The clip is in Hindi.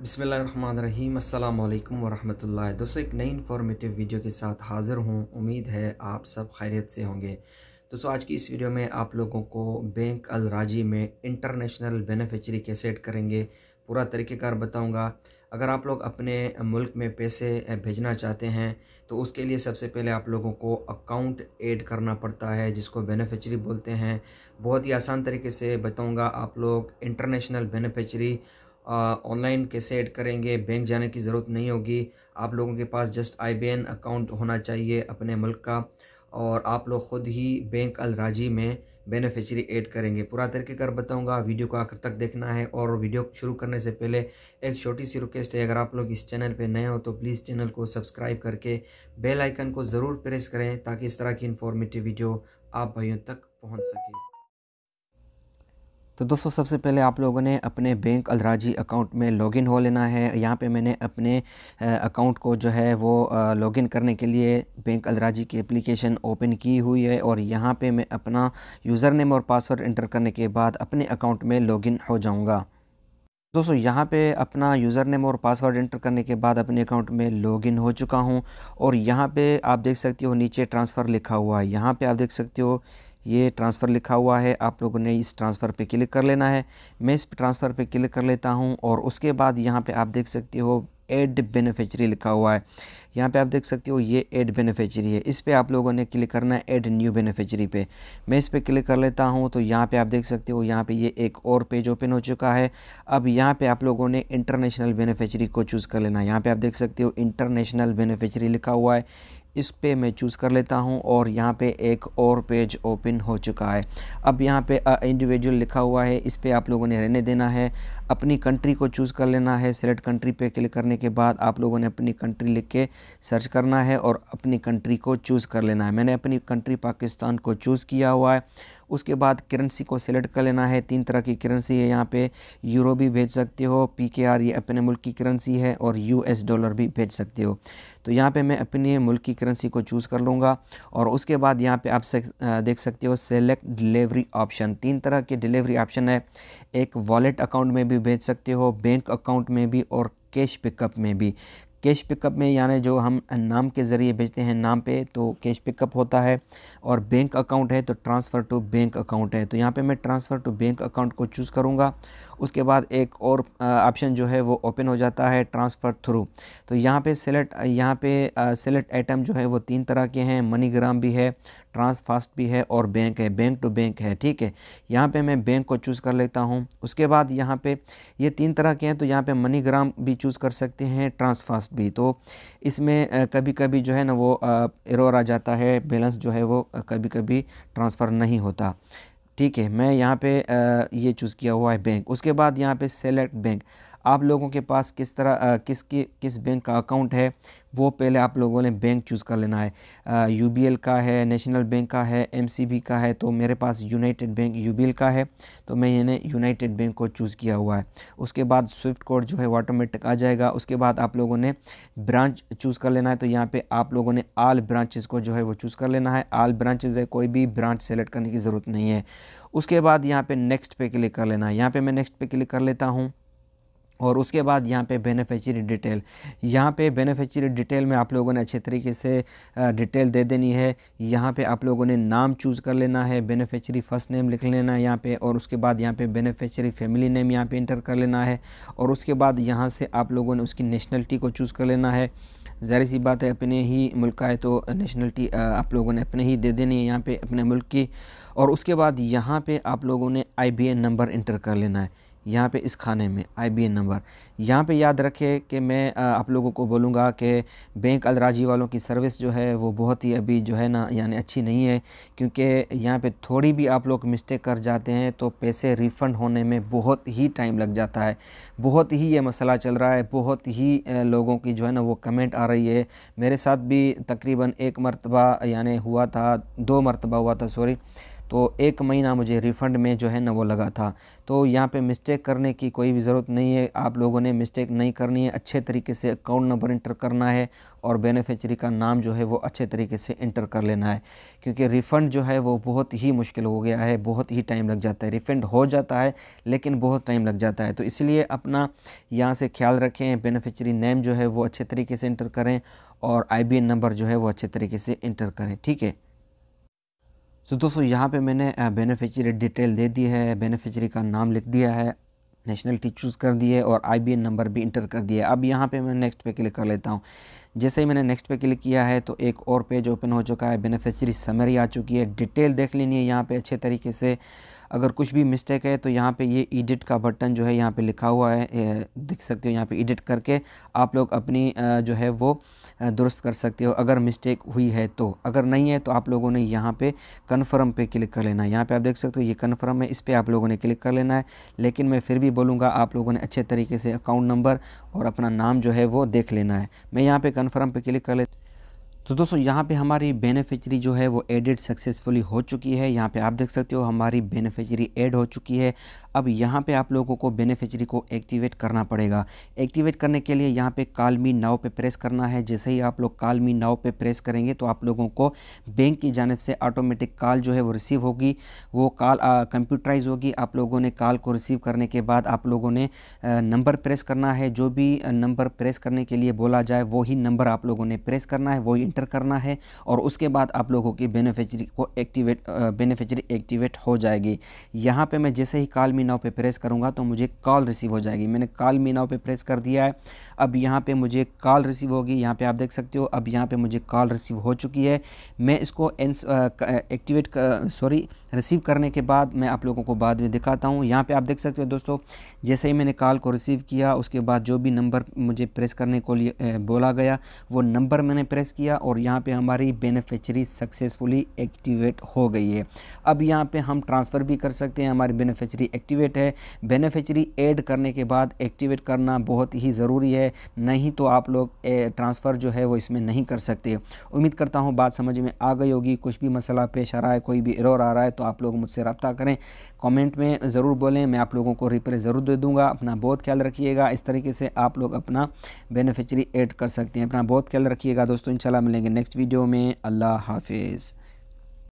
बिसमीम अल्लाम वरहमतुल्लाह दोस्तों एक नई इन्फॉर्मेटिव वीडियो के साथ हाज़िर हूँ उम्मीद है आप सब खैरियत से होंगे दोस्तों आज की इस वीडियो में आप लोगों को बैंक अलराजी में इंटरनेशनल बेनिफिशरी कैसे ऐड करेंगे पूरा तरीक़ेकार बताऊँगा अगर आप लोग अपने मुल्क में पैसे भेजना चाहते हैं तो उसके लिए सबसे पहले आप लोगों को अकाउंट ऐड करना पड़ता है जिसको बेनिफिशरी बोलते हैं बहुत ही आसान तरीके से बताऊँगा आप लोग इंटरनेशनल बेनिफिशरी ऑनलाइन कैसे ऐड करेंगे बैंक जाने की ज़रूरत नहीं होगी आप लोगों के पास जस्ट आई अकाउंट होना चाहिए अपने मुल्क का और आप लोग ख़ुद ही बैंक अलराजी में बेनिफिशियरी ऐड करेंगे पूरा तरीके कर बताऊंगा वीडियो को आखिर तक देखना है और वीडियो शुरू करने से पहले एक छोटी सी रिक्वेस्ट है अगर आप लोग इस चैनल पे नए हो तो प्लीज़ चैनल को सब्सक्राइब करके बेल आइकन को ज़रूर प्रेस करें ताकि इस तरह की इन्फॉर्मेटिव वीडियो आप भाइयों तक पहुंच सके तो दोस्तों सबसे पहले आप लोगों ने अपने बैंक अलराजी अकाउंट में लॉगिन हो लेना है यहाँ पे मैंने अपने अकाउंट को जो है वो लॉगिन करने के लिए बैंक अलराजी की एप्लीकेशन ओपन की हुई है और यहाँ पे मैं अपना यूज़र नेम और पासवर्ड इंटर करने के बाद अपने अकाउंट में लॉगिन हो जाऊँगा दोस्तों यहाँ पे अपना यूज़र नेम और पासवर्ड एंटर करने के बाद अपने अकाउंट में लॉगिन हो चुका हूँ और यहाँ पे आप देख सकते हो नीचे ट्रांसफ़र लिखा हुआ है यहाँ पे आप देख सकते हो ये ट्रांसफ़र लिखा हुआ है आप लोगों ने इस ट्रांसफ़र पे क्लिक कर लेना है मैं इस ट्रांसफ़र पे क्लिक कर लेता हूँ और उसके बाद यहाँ पे आप देख सकते हो एड बेनिफिशरी लिखा हुआ है यहाँ पे आप देख सकते हो ये एड बेनिफिशरी है इस पर आप लोगों ने क्लिक करना है एड न्यू बेनिफिशरी पे मैं इस पर क्लिक कर लेता हूँ तो यहाँ पे आप देख सकते हो यहाँ पे ये एक और पेज ओपन हो चुका है अब यहाँ पे आप लोगों ने इंटरनेशनल बेनिफिशरी को चूज़ कर लेना है यहाँ पे आप देख सकते हो इंटरनेशनल बेनिफिशरी लिखा हुआ है इस पे मैं चूज़ कर लेता हूँ और यहाँ पे एक और पेज ओपन हो चुका है अब यहाँ पे इंडिविजुअल लिखा हुआ है इस पर आप लोगों ने रहने देना है अपनी कंट्री को चूज़ कर लेना है सेलेक्ट कंट्री पे क्लिक करने के बाद आप लोगों ने अपनी कंट्री लिख के सर्च करना है और अपनी कंट्री को चूज़ कर लेना है मैंने अपनी कंट्री पाकिस्तान को चूज़ किया हुआ है उसके बाद करेंसी को सिलेक्ट कर लेना है तीन तरह की करेंसी है यहाँ पे यूरो भी भेज सकते हो पी के आर ये अपने मुल्क की करेंसी है और यू एस डॉलर भी भेज सकते हो तो यहाँ पे मैं अपने मुल्क की करेंसी को चूज़ कर लूँगा और उसके बाद यहाँ पे आप सक, देख सकते हो सेलेक्ट डिलीवरी ऑप्शन तीन तरह के डिलीवरी ऑप्शन है एक वॉलेट अकाउंट में भी भेज सकते हो बैंक अकाउंट में भी और कैश पिकअप में भी कैश पिकअप में यानी जो हम नाम के ज़रिए भेजते हैं नाम पे तो कैश पिकअप होता है और बैंक अकाउंट है तो ट्रांसफ़र टू बैंक अकाउंट है तो यहाँ पे मैं ट्रांसफ़र टू बैंक अकाउंट को चूज़ करूँगा उसके बाद एक और ऑप्शन जो है वो ओपन हो जाता है ट्रांसफ़र थ्रू तो यहाँ पे सेलेक्ट यहाँ पे सेलेक्ट आइटम जो है वो तीन तरह के हैं मनीग्राम भी है ट्रांसफास्ट भी है और बैंक है बैंक टू बैंक है ठीक है यहाँ पे मैं बैंक को चूज़ कर लेता हूँ उसके बाद यहाँ पे ये तीन तरह के हैं तो यहाँ पे मनीग्राम भी चूज़ कर सकते हैं ट्रांसफास्ट कास्ट भी तो इसमें कभी कभी जो है ना वो एरोर आ जाता है बैलेंस जो है वो कभी कभी ट्रांसफ़र नहीं होता ठीक है मैं यहाँ पे ये चूज़ किया हुआ है बैंक उसके बाद यहाँ पे सेलेक्ट बैंक आप लोगों के पास किस तरह किस की किस बैंक का अकाउंट है वो पहले आप लोगों ने बैंक चूज़ कर लेना है यू बी एल का है नेशनल बैंक का है एम सी बी का है तो मेरे पास united bank U B L का है तो मैं मैंने यूनाइटेड बैंक को चूज़ किया हुआ है उसके बाद स्विफ्ट कोड जो है ऑटोमेटिक आ जाएगा उसके बाद आप लोगों ने ब्रांच चूज़ कर लेना है तो यहाँ पर आप लोगों ने आल ब्रांचेज़ को जो है वो चूज़ कर लेना है आल ब्रांचेज़ है कोई भी ब्रांच सेलेक्ट करने की ज़रूरत नहीं है उसके बाद यहाँ पर नेक्स्ट पे क्लिक कर लेना है यहाँ पर मैं नेक्स्ट पे क्लिक कर लेता हूँ और उसके बाद यहाँ पे बेनिफिशियरी डिटेल यहाँ पे बेनिफिशियरी डिटेल में आप लोगों ने अच्छे तरीके से डिटेल दे देनी है यहाँ पे आप लोगों ने नाम चूज़ कर लेना है बेनिफिशियरी फ़र्स्ट नेम लिख लेना है यहाँ पे और उसके बाद यहाँ पे बेनिफिशियरी फैमिली नेम यहाँ पे इंटर कर लेना है और उसके बाद यहाँ से आप लोगों ने उसकी नेशनलिटी को चूज़ कर लेना है ज़ाहिर सी बात है अपने ही मुल्क का है तो नेशनलिटी आप लोगों ने अपने ही दे देनी है यहाँ पर अपने मुल्क की और उसके बाद यहाँ पर आप लोगों ने आई नंबर इंटर कर लेना है यहाँ पे इस खाने में आईबीएन नंबर यहाँ पे याद रखें कि मैं आप लोगों को बोलूँगा कि बैंक अलराजी वालों की सर्विस जो है वो बहुत ही अभी जो है ना यानी अच्छी नहीं है क्योंकि यहाँ पे थोड़ी भी आप लोग मिस्टेक कर जाते हैं तो पैसे रिफ़ंड होने में बहुत ही टाइम लग जाता है बहुत ही ये मसला चल रहा है बहुत ही लोगों की जो है ना वो कमेंट आ रही है मेरे साथ भी तकरीबन एक मरतबा यानि हुआ था दो मरतबा हुआ था सॉरी तो एक महीना मुझे रिफ़ंड में जो है ना वो लगा था तो यहाँ पे मिस्टेक करने की कोई भी ज़रूरत नहीं है आप लोगों ने मिस्टेक नहीं करनी है अच्छे तरीके से अकाउंट नंबर इंटर करना है और बेनिफिशरी का नाम जो है वो अच्छे तरीके से इंटर कर लेना है क्योंकि रिफ़ंड जो है वो बहुत ही मुश्किल हो गया है बहुत ही टाइम लग जाता है रिफ़ंड हो जाता है लेकिन बहुत टाइम लग जाता है तो इसलिए अपना यहाँ से ख्याल रखें बेनिफिशरी नेम जो है वो अच्छे तरीके से इंटर करें और आई नंबर जो है वो अच्छे तरीके से इंटर करें ठीक है सो दोस्तों यहाँ पे मैंने बेनिफिशियरी डिटेल दे दी है बेनिफिशियरी का नाम लिख दिया है नेशनलिटी चूज़ कर दी है और आई नंबर भी इंटर कर दिया है अब यहाँ पे मैं नेक्स्ट पे क्लिक कर लेता हूँ जैसे ही मैंने नेक्स्ट पे क्लिक किया है तो एक और पेज ओपन हो चुका है बेनिफिशियरी समरी आ चुकी है डिटेल देख लेनी है यहाँ पे अच्छे तरीके से अगर कुछ भी मिस्टेक है तो यहाँ पे ये एडिट का बटन जो है यहाँ पे लिखा हुआ है दिख सकते हो यहाँ पे एडिट करके आप लोग अपनी जो है वो दुरुस्त कर सकते हो अगर मिस्टेक हुई है तो अगर नहीं है तो आप लोगों ने यहाँ पे कन्फर्म पे क्लिक कर लेना है यहाँ पर आप देख सकते हो ये कन्फर्म है इस पर आप लोगों ने क्लिक कर लेना है लेकिन मैं फिर भी बोलूँगा आप लोगों ने अच्छे तरीके से अकाउंट नंबर और अपना नाम जो है वो देख लेना है मैं यहाँ पर कन्फर्म पर क्लिक कर लेता तो दोस्तों यहाँ पे हमारी बेनिफिचरी जो है वो एडिड सक्सेसफुली हो चुकी है यहाँ पे आप देख सकते हो हमारी बेनिफिशरी ऐड हो चुकी है अब यहाँ पे आप लोगों को बेनिफिचरी को एक्टिवेट करना पड़ेगा एक्टिवेट करने के लिए यहाँ पे कालमी नाव पे प्रेस करना है जैसे ही आप लोग कालमी नाव पे प्रेस करेंगे तो आप लोगों को बैंक की जानब से ऑटोमेटिक कॉल जो है वो रिसीव होगी वो कॉल कंप्यूटराइज होगी आप लोगों ने कॉल को रिसीव करने के बाद आप लोगों ने नंबर प्रेस करना है जो भी नंबर प्रेस करने के लिए बोला जाए वही नंबर आप लोगों ने प्रेस करना है वही एंटर करना है और उसके बाद आप लोगों की बेनिफिशरी को एक्टिवेट बेनिफिशरी एक्टिवेट हो जाएगी यहाँ पे मैं जैसे ही कॉल मी नाव पे प्रेस करूँगा तो मुझे कॉल रिसीव हो जाएगी मैंने कॉल मी नाव पे प्रेस कर दिया है अब यहाँ पे मुझे कॉल रिसीव होगी यहाँ पे आप देख सकते हो अब यहाँ पे मुझे कॉल रिसीव हो चुकी है मैं इसको एक्टिवेट सॉरी रिसीव करने के बाद मैं आप लोगों को बाद में दिखाता हूँ यहाँ पर आप देख सकते हो दोस्तों जैसे ही मैंने कॉल को रिसीव किया उसके बाद जो भी नंबर मुझे प्रेस करने को लिए बोला गया वो नंबर मैंने प्रेस किया और यहाँ पे हमारी बेनिफिशरी सक्सेसफुली एक्टिवेट हो गई है अब यहाँ पे हम ट्रांसफ़र भी कर सकते हैं हमारी बेनिफिशरी एक्टिवेट है बेनिफिशरी ऐड करने के बाद एक्टिवेट करना बहुत ही ज़रूरी है नहीं तो आप लोग ट्रांसफ़र जो है वो इसमें नहीं कर सकते उम्मीद करता हूँ बात समझ में आ गई होगी कुछ भी मसला पेश आ रहा है कोई भी एरर आ रहा है तो आप लोग मुझसे रब्ता करें कॉमेंट में ज़रूर बोलें मैं आप लोगों को रिप्लाई ज़रूर दे दूँगा अपना बहुत ख्याल रखिएगा इस तरीके से आप लोग अपना बेनिफिशरी ऐड कर सकते हैं अपना बहुत ख्याल रखिएगा दोस्तों इंशाल्लाह मिलेंगे मिलेंगे नेक्स्ट वीडियो में अल्लाह हाफिज़